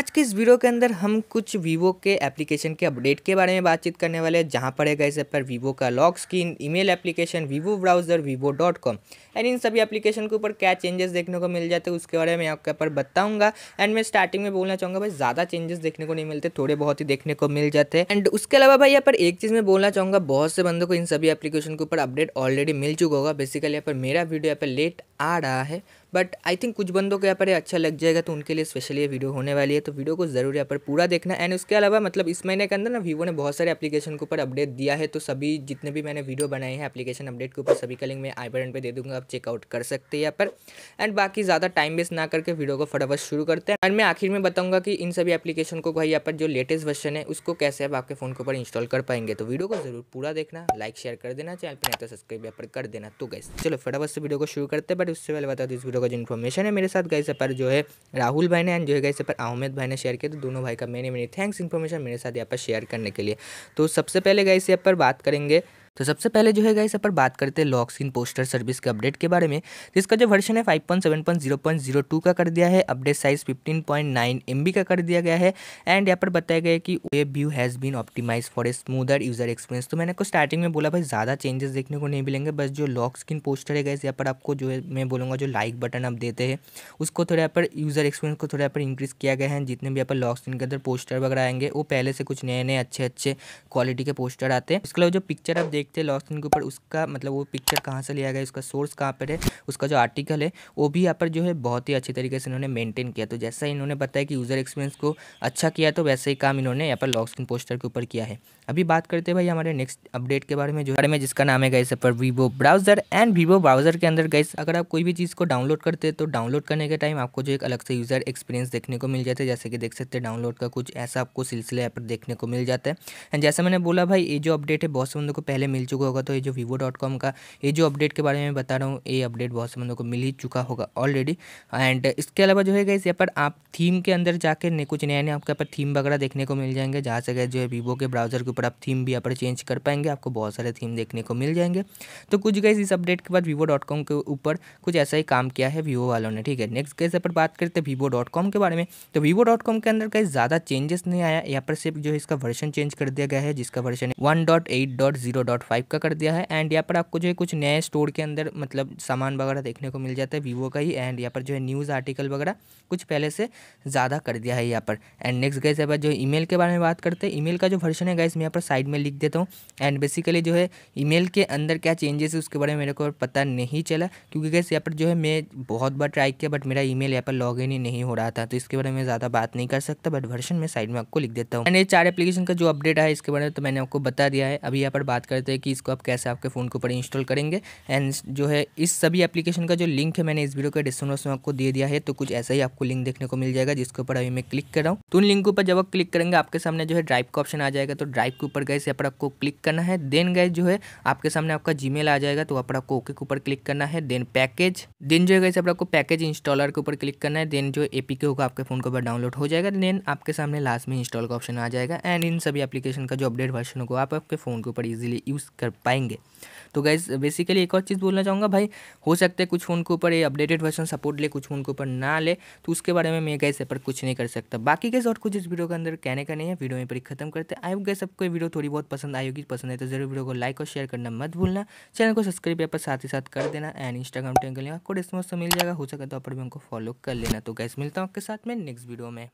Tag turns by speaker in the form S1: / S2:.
S1: आज के इस वीडियो के अंदर हम कुछ वीवो के एप्लीकेशन के अपडेट के बारे में बातचीत करने वाले हैं जहाँ है इस पर वीवो का lock screen email application Vivo browser Vivo dot com and इन सभी एप्लीकेशन के ऊपर क्या चेंजेस देखने को मिल जाते हैं उसके बारे में आपके ऊपर बताऊंगा एंड मैं स्टार्टिंग में बोलना चाहूँगा भाई ज़्यादा चेंजेस देखने को नहीं मिलते थोड़े बहुत ही देखने को मिल जाते हैं एंड उसके अलावा भाई यहाँ पर एक चीज़ मैं बोलना चाहूँगा बहुत से बंदों को इन सभी एप्लीकेशन के ऊपर अपडेट ऑलरेडी मिल चुका होगा बेसिकली यहाँ पर मेरा वीडियो यहाँ पर लेट आ रहा है बट आई थिंक कुछ बंदों को यहाँ पर अच्छा लग जाएगा तो उनके लिए स्पेशली ये वीडियो होने वाली है तो वीडियो को ज़रूर यहाँ पर पूरा देखना एंड उसके अलावा मतलब इस महीने के अंदर ना वीवो ने बहुत सारे एप्लीकेशन के ऊपर अपडेट दिया है तो सभी जितने भी मैंने वीडियो बनाए हैं एप्लीकेशन अपडेट के ऊपर सभी का लिंक मैं आई बटन पर दे दूँगा आप चेकआउट कर सकते हैं यहाँ पर एंड बाकी ज़्यादा टाइम वेस्ट ना करके वीडियो को फटाफट शुरू करते हैं एंड मैं आखिर में बताऊँगा कि इन सभी एप्लीकेशन को भाई यहाँ पर जो लेटेस्ट वर्षन है उसको कैसे आप आपके फ़ोन के ऊपर इंस्टॉल कर पाएंगे तो वीडियो को ज़रूर पूरा देखना लाइक शेयर कर देना चैनल पर नहीं तो सब्सक्राइब यहाँ पर कर देना तो गैस चलो फटाफट से वीडियो को शुरू करते हैं बट बट उससे पहले बता दो इस वीडियो का जो इन्फॉर्मेशन है मेरे साथ गए से पर जो है राहुल भाई ने एंड जो है गए से पर आहमेद भाई ने शेयर किया तो दोनों भाई का मैंने मैंने थैंक्स इन्फॉर्मेशन मेरे साथ यहाँ पर शेयर करने के लिए तो सबसे पहले गए से पर बात करेंगे तो सबसे पहले जो है गाइस पर बात करते हैं लॉक स्क्रीन पोस्टर सर्विस के अपडेट के बारे में तो इसका जो वर्षन है टू का कर दिया है अपडेट साइज एम बी का कर दिया गया है एंड यहाँ पर बताया गया कि वे view has been optimise for a smoother user experience तो मैंने को स्टार्टिंग में बोला भाई ज़्यादा चेंजेस देखने को नहीं मिलेंगे बस जो लॉक स्क्रीन पोस्टर है गाइस यहाँ पर आपको जो है मैं बोलूँगा जो लाइक बटन आप देते हैं उसको थोड़ा यहाँ पर यूजर एक्सपीरियंस को थोड़ा यहाँ पर इंक्रीज़ किया गया है जितने भी यहाँ पर लॉक स्क्रीन के अंदर पोस्टर वगैरह आएंगे वो पहले से कुछ नए नए अच्छे अच्छे क्वालिटी के पोस्टर आते हैं इसके अलावा जो पिक्चर आप देख देखते हैं लॉस्ट के ऊपर उसका मतलब वो पिक्चर कहाँ से लिया गया उसका सोर्स कहाँ पर है उसका जो आर्टिकल है वो भी यहाँ पर जो है बहुत ही अच्छी तरीके से इन्होंने मेनटेन किया तो जैसा इन्होंने बताया कि यूज़र एक्सपीरियंस को अच्छा किया तो वैसे ही काम इन्होंने यहाँ पर लॉक पोस्टर के ऊपर किया है अभी बात करते हैं भाई हमारे नेक्स्ट अपडेट के बारे में जो में जिसका नाम है गैस पर Vivo browser and Vivo browser के अंदर गैस अगर आप कोई भी चीज़ को डाउनलोड करते हैं तो डाउनलोड करने के टाइम आपको जो एक अलग से यूज़र एक्सपीरियंस देखने को मिल जाता है जैसे कि देख सकते हैं डाउनलोड का कुछ ऐसा आपको सिलसिला यहाँ पर देखने को मिल जाता है एंड जैसा मैंने बोला भाई ये जो अपडेट है बहुत से बंदों को पहले मिल चुका होगा तो ये जो वीवो डॉट कॉम का ये जो अपडेट के बारे में बता रहा हूँ ये अपडेट बहुत से बंदों को मिल ही चुका होगा ऑलरेडी एंड इसके अलावा जो है गई यहाँ पर आप थीम के अंदर जाकर कुछ नया नया आपके यहाँ पर थीम वगैरह देखने को मिल जाएंगे जहाँ से गए जो है वीवो के ब्राउजर के ऊपर आप थीम भी यहाँ पर चेंज कर पाएंगे आपको बहुत सारे थीम देखने को मिल जाएंगे तो कुछ गए इस अपडेट के बाद वीवो डॉट कॉम के ऊपर कुछ ऐसा ही काम किया है वीवो वालों ने ठीक है नेक्स्ट गए यहाँ पर बात करते हैं वीवो डॉट कॉम के बारे में तो वीवो डॉट कॉम के अंदर कहीं ज़्यादा चेंजेस नहीं आया यहाँ पर सिर्फ जो है इसका वर्जन चेंज कर दिया गया है जिसका version one dot eight dot zero dot dot five का कर दिया है एंड यहाँ पर आपको जो है कुछ नए स्टोर के अंदर मतलब सामान वगैरह देखने को मिल जाता है वीवो का ही एंड यहाँ पर जो है न्यूज़ आर्टिकल वगैरह कुछ पहले से ज़्यादा कर दिया है यहाँ पर एंड नेक्स्ट गैस यहाँ जो ई के बारे में बात करते हैं ई का जो वर्षन है गैस मैं यहाँ पर साइड में लिख देता हूँ एंड बेसिकली जो है ई के अंदर क्या चेंजेस है उसके बारे में मेरे को पता नहीं चला क्योंकि गैस यहाँ पर जो है मैं बहुत बार ट्राई किया बट मेरा ई यहाँ पर लॉग ही नहीं हो रहा था तो इसके बारे में ज़्यादा बात नहीं कर सकता बट वर्षन में साइड में आपको लिख देता हूँ एंड ये चार एप्लीकेशन का जो अपडेट है इसके बारे में तो मैंने आपको बता दिया है अभी यहाँ पर बात करते बताते हैं कि इसको आप कैसे आपके फ़ोन के ऊपर इंस्टॉल करेंगे एंड जो है इस सभी एप्लीकेशन का जो लिंक है मैंने इस वीडियो के डिस्क्रिप्शन में आपको दे दिया है तो कुछ ऐसा ही आपको लिंक देखने को मिल जाएगा जिसके ऊपर अभी मैं क्लिक कर रहा हूँ तो उन लिंकों पर जब आप क्लिक करेंगे आपके सामने जो है ड्राइव का ऑप्शन आ जाएगा तो ड्राइव के ऊपर गए यहाँ पर आपको क्लिक करना है देन गए जो है आपके सामने आपका जी आ जाएगा तो वहाँ पर आपको ओके के ऊपर क्लिक करना है देन पैकेज देन जो है गए आपको पैकेज इंस्टॉलर के ऊपर क्लिक करना है देन जो एपीके होगा आपके फोन के ऊपर डाउनलोड हो जाएगा देन आपके सामने लास्ट में इंस्टॉल का ऑप्शन आ जाएगा एंड इन सभी एप्लीकेशन का जो अपडेट वर्षन होगा आप आपके फोन के ऊपर इजीली यूज यूज़ कर पाएंगे तो गैस बेसिकली एक और चीज़ बोलना चाहूँगा भाई हो सकता है कुछ फ़ोन के ऊपर ये अपडेटेड वर्जन सपोर्ट ले कुछ फ़ोन के ऊपर ना ले तो उसके बारे में मैं गैस पर कुछ नहीं कर सकता बाकी गैस और कुछ इस वीडियो के अंदर कहने का नहीं है वीडियो में पर खत्म करते हैं आई गैस आपको वीडियो थोड़ी बहुत पसंद आई होगी पसंद है तो जरूर वीडियो को लाइक और शेयर करना मत भूलना चैनल को सब्सक्राइब पर साथ ही साथ कर देना एंड इंस्टाग्राम टेंगे आपको डिस्मोस मिल जाएगा हो सकता है तो आप भी हमको फॉलो कर लेना तो गैस मिलता हूँ आपके साथ में नेक्स्ट वीडियो में